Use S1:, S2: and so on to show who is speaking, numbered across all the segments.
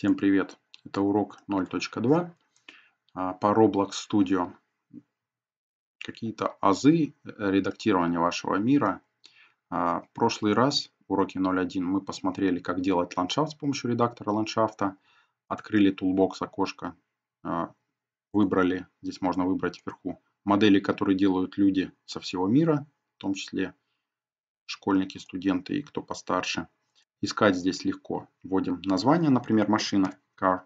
S1: Всем привет! Это урок 0.2 а, по Roblox Studio. Какие-то азы э, редактирования вашего мира. А, в прошлый раз, уроки 0.1, мы посмотрели, как делать ландшафт с помощью редактора ландшафта. Открыли тулбокс окошко, а, выбрали, здесь можно выбрать вверху, модели, которые делают люди со всего мира, в том числе школьники, студенты и кто постарше – Искать здесь легко. Вводим название, например, машина car.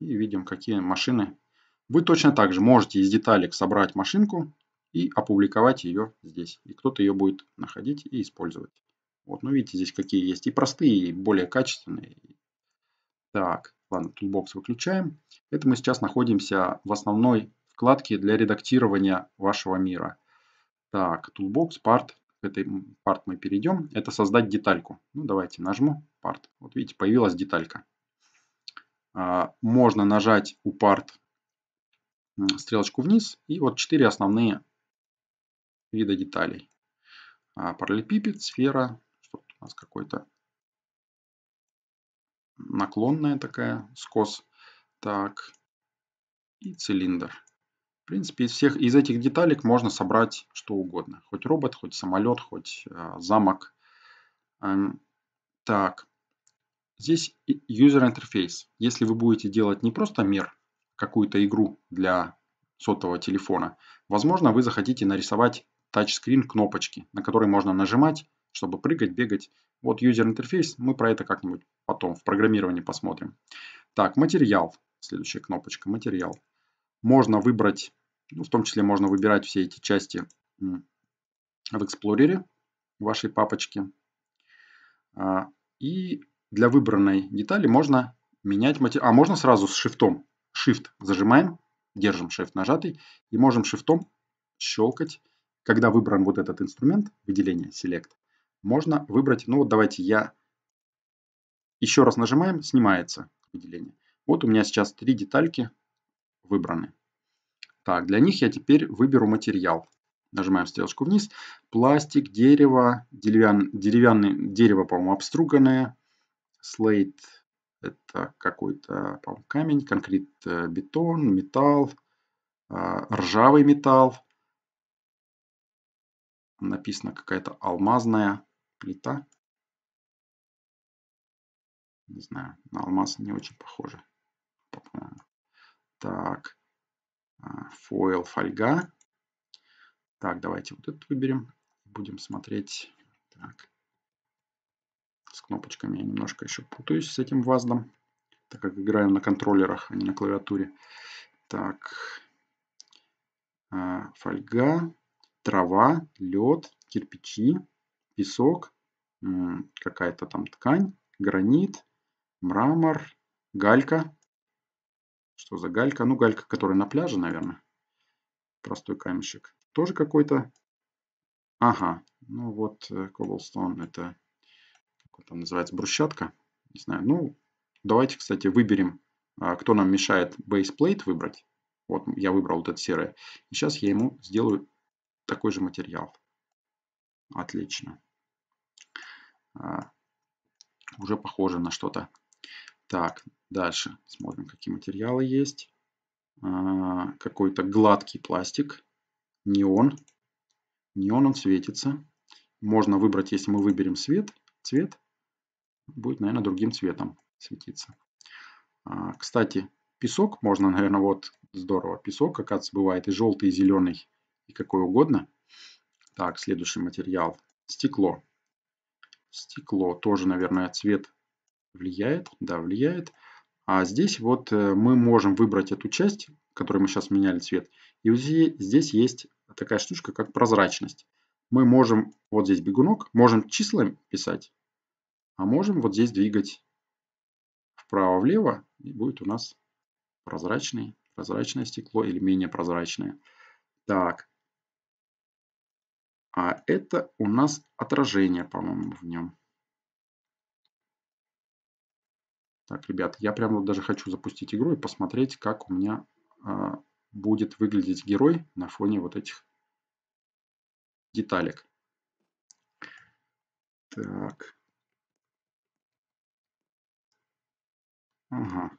S1: И видим, какие машины. Вы точно так же можете из деталек собрать машинку и опубликовать ее здесь. И кто-то ее будет находить и использовать. Вот, ну видите, здесь какие есть и простые, и более качественные. Так, ладно, тулбокс выключаем. Это мы сейчас находимся в основной вкладке для редактирования вашего мира. Так, тулбокс Part, этой part мы перейдем, это создать детальку. Ну, давайте нажму part. Вот видите, появилась деталька. А, можно нажать у part стрелочку вниз. И вот четыре основные вида деталей. А, параллелепипед, сфера, что у нас какой-то наклонная такая, скос. Так, и цилиндр. В принципе, из всех из этих деталек можно собрать что угодно. Хоть робот, хоть самолет, хоть э, замок. Эм, так, здесь user interface. Если вы будете делать не просто мир, какую-то игру для сотового телефона, возможно, вы захотите нарисовать тачскрин кнопочки, на которые можно нажимать, чтобы прыгать, бегать. Вот user interface. мы про это как-нибудь потом в программировании посмотрим. Так, материал. Следующая кнопочка, материал. Можно выбрать, ну, в том числе можно выбирать все эти части в Explorer вашей папочки. А, и для выбранной детали можно менять материал. А можно сразу с шифтом. Shift зажимаем, держим Shift нажатый и можем шифтом щелкать. Когда выбран вот этот инструмент, выделение Select, можно выбрать, ну вот давайте я еще раз нажимаем, снимается выделение. Вот у меня сейчас три детальки выбраны. Так, для них я теперь выберу материал. Нажимаем стрелочку вниз. Пластик, дерево, деревян, деревянное, дерево, по-моему, обструганное. Слейт, это какой-то по-моему камень, конкрет, э, бетон, металл, а, ржавый металл. Написано какая-то алмазная плита. Не знаю, на алмаз не очень похоже. Так, фойл фольга. Так, давайте вот этот выберем. Будем смотреть. Так. С кнопочками я немножко еще путаюсь с этим ваздом, так как играю на контроллерах, а не на клавиатуре. Так. А, фольга, трава, лед, кирпичи, песок, какая-то там ткань, гранит, мрамор, галька. Что за галька? Ну, галька, которая на пляже, наверное. Простой камешек. Тоже какой-то. Ага. Ну вот, э, cobblestone это, как там называется, брусчатка. Не знаю. Ну, давайте, кстати, выберем, а, кто нам мешает baseplate выбрать. Вот я выбрал вот этот серый. И сейчас я ему сделаю такой же материал. Отлично. А, уже похоже на что-то. Так, Дальше смотрим, какие материалы есть. А, какой-то гладкий пластик. Неон. Неоном светится. Можно выбрать, если мы выберем свет, цвет, будет, наверное, другим цветом светиться. А, кстати, песок можно, наверное, вот здорово. Песок, оказывается, бывает и желтый, и зеленый, и какой угодно. Так, следующий материал. Стекло. Стекло тоже, наверное, цвет влияет. Да, влияет. А здесь вот э, мы можем выбрать эту часть, которой мы сейчас меняли цвет. И вот здесь есть такая штучка, как прозрачность. Мы можем, вот здесь бегунок, можем числа писать, а можем вот здесь двигать вправо-влево, и будет у нас прозрачный, прозрачное стекло или менее прозрачное. Так. А это у нас отражение, по-моему, в нем. Так, ребят, я прямо даже хочу запустить игру и посмотреть, как у меня э, будет выглядеть герой на фоне вот этих деталек. Так. Ага.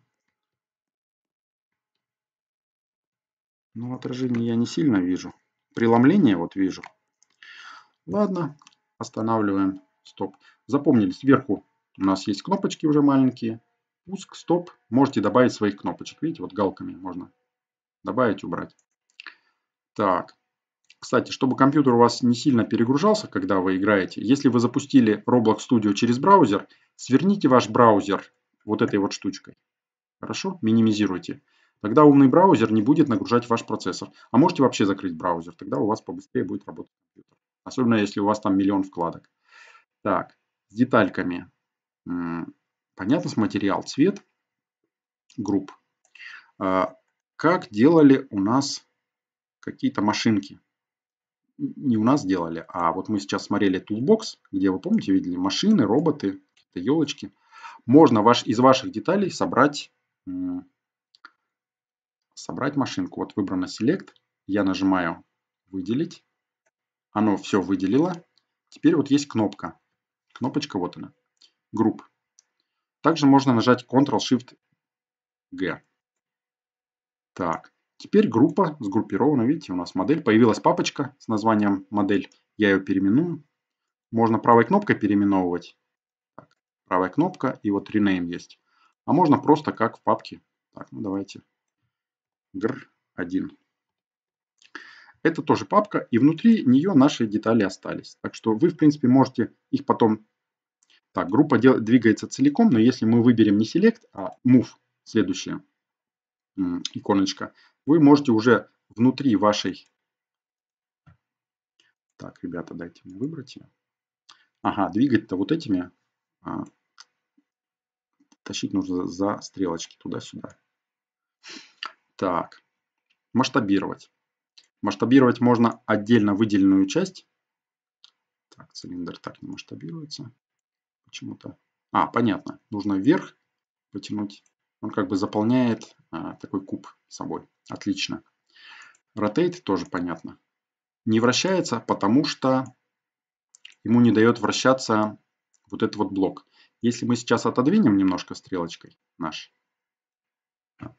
S1: Ну, отражение я не сильно вижу. Преломление вот вижу. Ладно, останавливаем. Стоп. Запомнили, сверху у нас есть кнопочки уже маленькие пуск, стоп, можете добавить своих кнопочек. Видите, вот галками можно добавить, убрать. Так, кстати, чтобы компьютер у вас не сильно перегружался, когда вы играете, если вы запустили Roblox Studio через браузер, сверните ваш браузер вот этой вот штучкой. Хорошо? Минимизируйте. Тогда умный браузер не будет нагружать ваш процессор. А можете вообще закрыть браузер, тогда у вас побыстрее будет работать компьютер. Особенно если у вас там миллион вкладок. Так, с детальками. Понятно, с материал цвет групп. А, как делали у нас какие-то машинки. Не у нас делали, а вот мы сейчас смотрели Тулбокс, где вы помните, видели машины, роботы, какие-то елочки. Можно ваш, из ваших деталей собрать, собрать машинку. Вот выбрано Select, я нажимаю выделить. Оно все выделило. Теперь вот есть кнопка. Кнопочка вот она. Групп. Также можно нажать Ctrl-Shift-G. Так, теперь группа сгруппирована. Видите, у нас модель. Появилась папочка с названием модель. Я ее переименую. Можно правой кнопкой переименовывать. Так, правая кнопка и вот rename есть. А можно просто как в папке. Так, ну давайте. gr1. Это тоже папка, и внутри нее наши детали остались. Так что вы, в принципе, можете их потом так, группа двигается целиком, но если мы выберем не Select, а Move, следующая иконочка, вы можете уже внутри вашей... Так, ребята, дайте мне выбрать ее. Ага, двигать-то вот этими. А, тащить нужно за стрелочки туда-сюда. Так, масштабировать. Масштабировать можно отдельно выделенную часть. Так, цилиндр так не масштабируется почему-то. А, понятно. Нужно вверх потянуть. Он как бы заполняет а, такой куб собой. Отлично. Rotate тоже понятно. Не вращается, потому что ему не дает вращаться вот этот вот блок. Если мы сейчас отодвинем немножко стрелочкой наш а,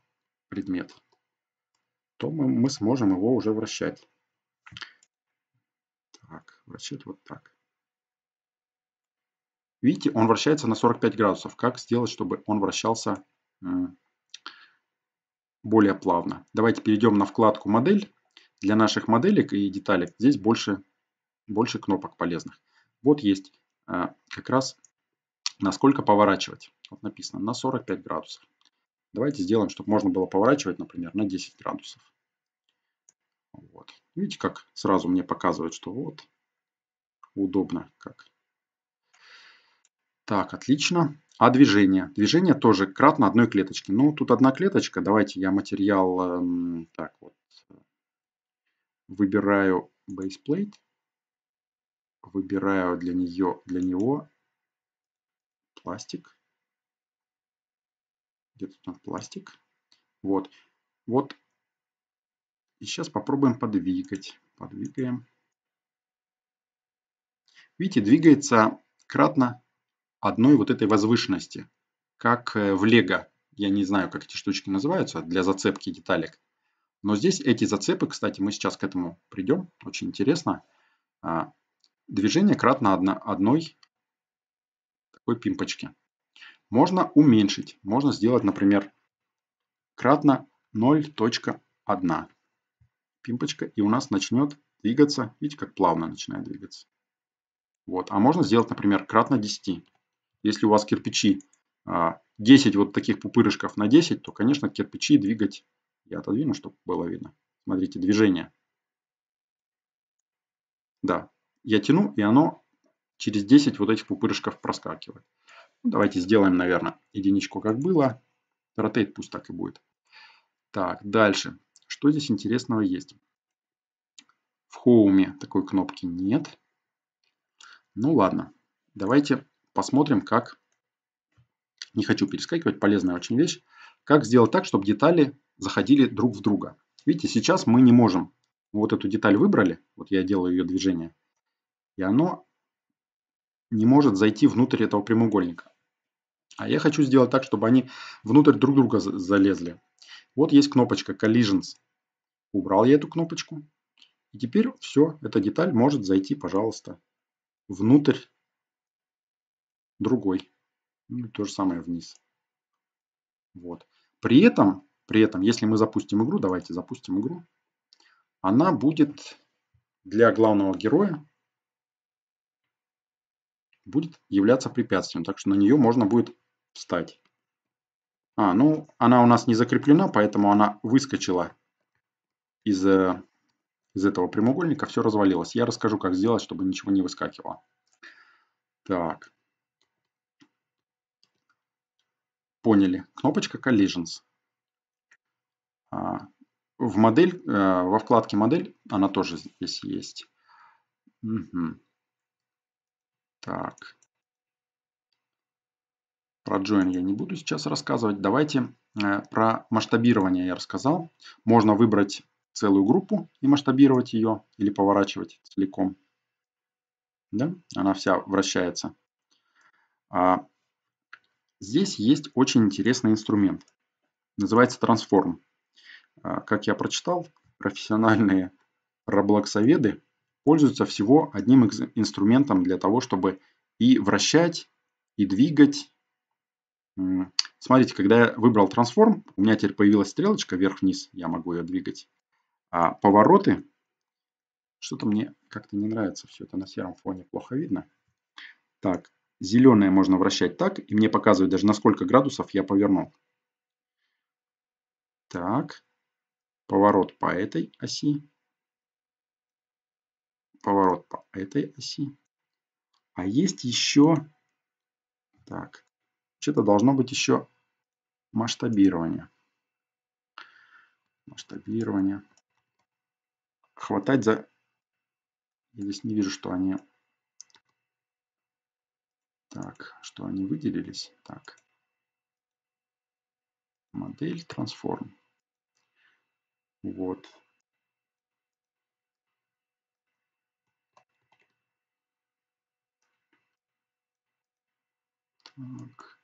S1: предмет, то мы, мы сможем его уже вращать. Так, вращать вот так. Видите, он вращается на 45 градусов. Как сделать, чтобы он вращался э, более плавно? Давайте перейдем на вкладку «Модель». Для наших моделек и деталек здесь больше, больше кнопок полезных. Вот есть э, как раз насколько поворачивать. Вот написано на 45 градусов. Давайте сделаем, чтобы можно было поворачивать, например, на 10 градусов. Вот. Видите, как сразу мне показывает, что вот удобно, как так, отлично. А движение? Движение тоже кратно одной клеточке. Ну, тут одна клеточка. Давайте я материал... Эм, так, вот. Выбираю baseplate. Выбираю для, нее, для него пластик. Где тут у нас пластик? Вот. Вот. И сейчас попробуем подвигать. Подвигаем. Видите, двигается кратно одной вот этой возвышенности, как э, в лего. Я не знаю, как эти штучки называются, для зацепки деталек. Но здесь эти зацепы, кстати, мы сейчас к этому придем, очень интересно. А, движение кратно одна, одной такой пимпочки. Можно уменьшить, можно сделать, например, кратно 0.1 пимпочка, и у нас начнет двигаться, видите, как плавно начинает двигаться. Вот. А можно сделать, например, кратно 10. Если у вас кирпичи 10 а, вот таких пупырышков на 10, то, конечно, кирпичи двигать... Я отодвину, чтобы было видно. Смотрите, движение. Да, я тяну, и оно через 10 вот этих пупырышков проскакивает. Ну, давайте сделаем, наверное, единичку как было. Ротейт пусть так и будет. Так, дальше. Что здесь интересного есть? В хоуме такой кнопки нет. Ну ладно, давайте посмотрим, как... Не хочу перескакивать, полезная очень вещь. Как сделать так, чтобы детали заходили друг в друга. Видите, сейчас мы не можем. Мы вот эту деталь выбрали, вот я делаю ее движение, и оно не может зайти внутрь этого прямоугольника. А я хочу сделать так, чтобы они внутрь друг друга залезли. Вот есть кнопочка Collisions. Убрал я эту кнопочку. И теперь все, эта деталь может зайти, пожалуйста, внутрь другой. Ну, то же самое вниз. Вот. При этом, при этом, если мы запустим игру, давайте запустим игру, она будет для главного героя будет являться препятствием. Так что на нее можно будет встать. А, ну, она у нас не закреплена, поэтому она выскочила из, э, из этого прямоугольника, все развалилось. Я расскажу, как сделать, чтобы ничего не выскакивало. Так. Поняли. Кнопочка Collisions. А, в модель, э, во вкладке модель, она тоже здесь есть. Угу. Так. Про Join я не буду сейчас рассказывать. Давайте э, про масштабирование я рассказал. Можно выбрать целую группу и масштабировать ее или поворачивать целиком. Да? Она вся вращается. А, Здесь есть очень интересный инструмент. Называется трансформ. А, как я прочитал, профессиональные роблоксоведы пользуются всего одним инструментом для того, чтобы и вращать, и двигать. Смотрите, когда я выбрал трансформ, у меня теперь появилась стрелочка вверх-вниз, я могу ее двигать. А повороты, что-то мне как-то не нравится все это на сером фоне, плохо видно. Так, Зеленое можно вращать так, и мне показывает даже на сколько градусов я повернул. Так, поворот по этой оси, поворот по этой оси. А есть еще, так, что-то должно быть еще масштабирование. Масштабирование. Хватать за... Я здесь не вижу, что они так, что они выделились? Так. Модель трансформ. Вот. Так.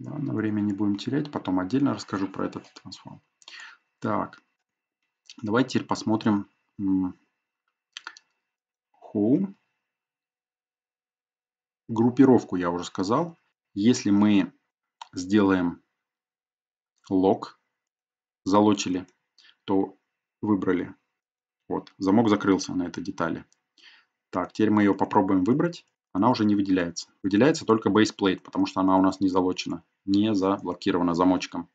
S1: Да, на время не будем терять, потом отдельно расскажу про этот трансформ. Так, Давайте теперь посмотрим home. Группировку я уже сказал. Если мы сделаем лог, залочили, то выбрали. Вот, замок закрылся на этой детали. Так, теперь мы ее попробуем выбрать. Она уже не выделяется. Выделяется только baseplate, потому что она у нас не залочена, не заблокирована замочком.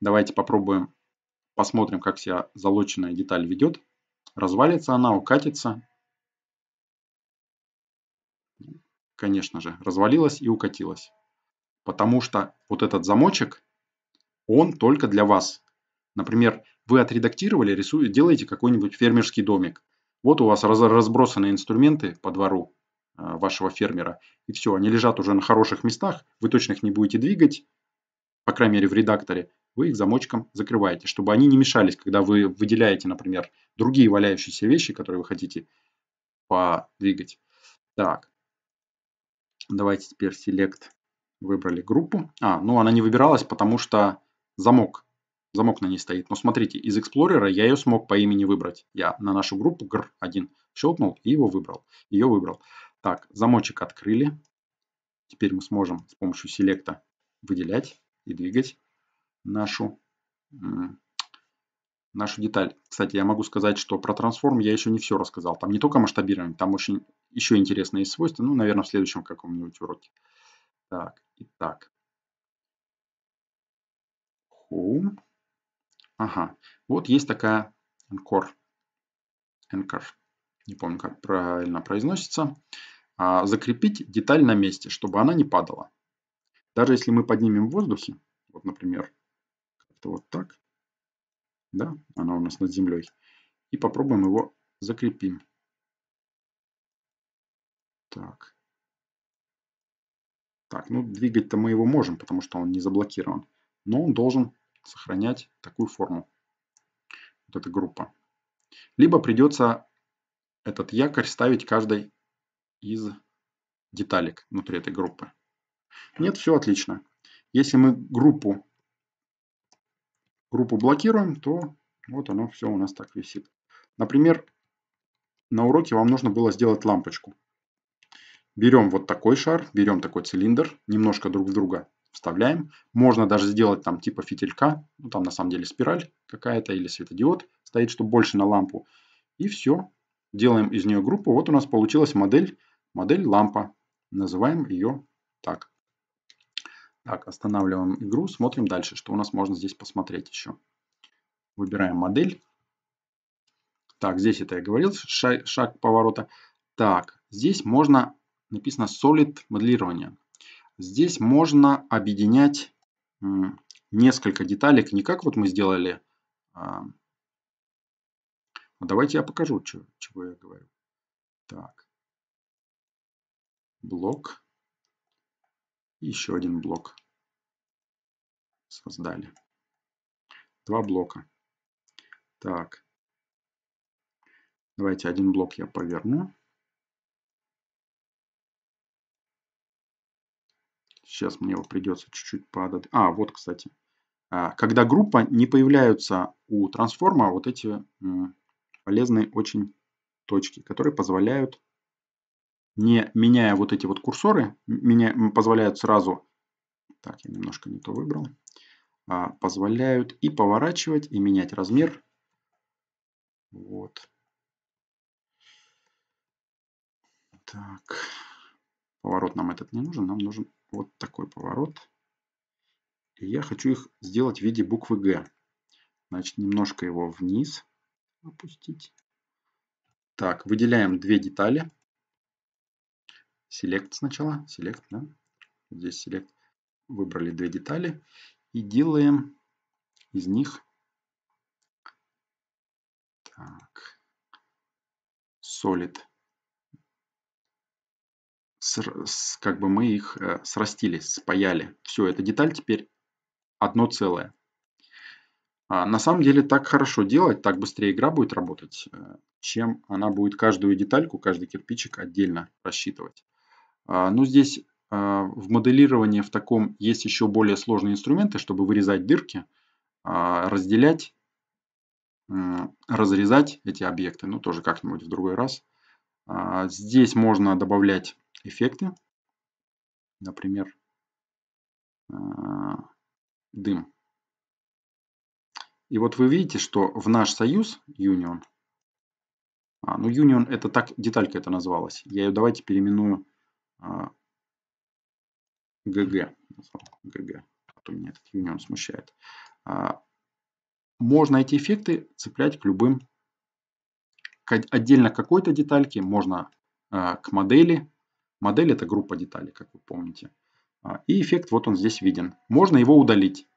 S1: Давайте попробуем Посмотрим, как себя залоченная деталь ведет. Развалится она, укатится. Конечно же, развалилась и укатилась. Потому что вот этот замочек, он только для вас. Например, вы отредактировали, рисуете, делаете какой-нибудь фермерский домик. Вот у вас разбросаны инструменты по двору э, вашего фермера. И все, они лежат уже на хороших местах, вы точно их не будете двигать, по крайней мере в редакторе вы их замочком закрываете, чтобы они не мешались, когда вы выделяете, например, другие валяющиеся вещи, которые вы хотите подвигать. Так, давайте теперь Select выбрали группу. А, ну она не выбиралась, потому что замок. Замок на ней стоит. Но смотрите, из Explorer я ее смог по имени выбрать. Я на нашу группу GR1 щелкнул и его выбрал. Ее выбрал. Так, замочек открыли. Теперь мы сможем с помощью селекта выделять и двигать нашу, нашу деталь. Кстати, я могу сказать, что про трансформ я еще не все рассказал. Там не только масштабирование, там очень еще интересные свойства. Ну, наверное, в следующем каком-нибудь уроке. Так, итак. Home. Ага, вот есть такая Anchor. Anchor. Не помню, как правильно произносится. А, закрепить деталь на месте, чтобы она не падала. Даже если мы поднимем в воздухе, вот, например, как вот так. Да, она у нас над землей. И попробуем его закрепим. Так. Так, ну двигать-то мы его можем, потому что он не заблокирован. Но он должен сохранять такую форму. Вот эта группа. Либо придется этот якорь ставить каждой из деталек внутри этой группы. Нет, все отлично. Если мы группу группу блокируем, то вот оно все у нас так висит. Например, на уроке вам нужно было сделать лампочку. Берем вот такой шар, берем такой цилиндр, немножко друг в друга вставляем. Можно даже сделать там типа фитилька, ну там на самом деле спираль какая-то или светодиод стоит, чтобы больше на лампу. И все, делаем из нее группу. Вот у нас получилась модель, модель лампа. Называем ее так. Так, останавливаем игру, смотрим дальше, что у нас можно здесь посмотреть еще. Выбираем модель. Так, здесь это я говорил, шаг, шаг поворота. Так, здесь можно, написано Solid моделирование. Здесь можно объединять несколько деталек, не как вот мы сделали. А... Давайте я покажу, чего, чего я говорю. Так, блок еще один блок создали. Два блока. Так. Давайте один блок я поверну. Сейчас мне его придется чуть-чуть падать. А, вот, кстати. А, когда группа не появляются у трансформа вот эти полезные очень точки, которые позволяют не меняя вот эти вот курсоры, меня позволяют сразу, так, я немножко не то выбрал, а, позволяют и поворачивать, и менять размер. Вот. Так. Поворот нам этот не нужен, нам нужен вот такой поворот. И я хочу их сделать в виде буквы Г. Значит, немножко его вниз опустить. Так, выделяем две детали. Select сначала. Select, да. Здесь Select. Выбрали две детали. И делаем из них так, Solid. С, с, как бы мы их э, срастили, спаяли. Все, эта деталь теперь одно целое. А, на самом деле так хорошо делать, так быстрее игра будет работать, э, чем она будет каждую детальку, каждый кирпичик отдельно рассчитывать. А, ну здесь а, в моделировании в таком есть еще более сложные инструменты, чтобы вырезать дырки, а, разделять, разрезать эти объекты, ну тоже как-нибудь в другой раз. Здесь можно добавлять эффекты, например, дым. И вот вы видите, что в наш союз Union, ну Union это так, деталька это назвалась, я ее давайте переименую а, ГГ. ГГ. то меня меня этот юнион смущает. А, можно эти эффекты цеплять к любым, отдельно какой-то детальке, можно а, к модели. Модель это группа деталей, как вы помните. И эффект вот он здесь виден. Можно его удалить.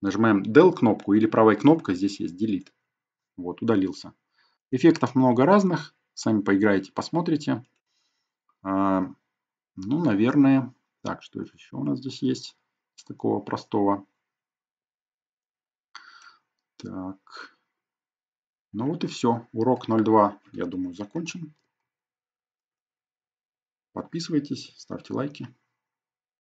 S1: Нажимаем Del кнопку или правой кнопкой, здесь есть Delete. Вот, удалился. Эффектов много разных. Сами поиграете, посмотрите. Ну, наверное. Так, что же еще у нас здесь есть с такого простого? Так. Ну вот и все. Урок 02, я думаю, закончен. Подписывайтесь, ставьте лайки.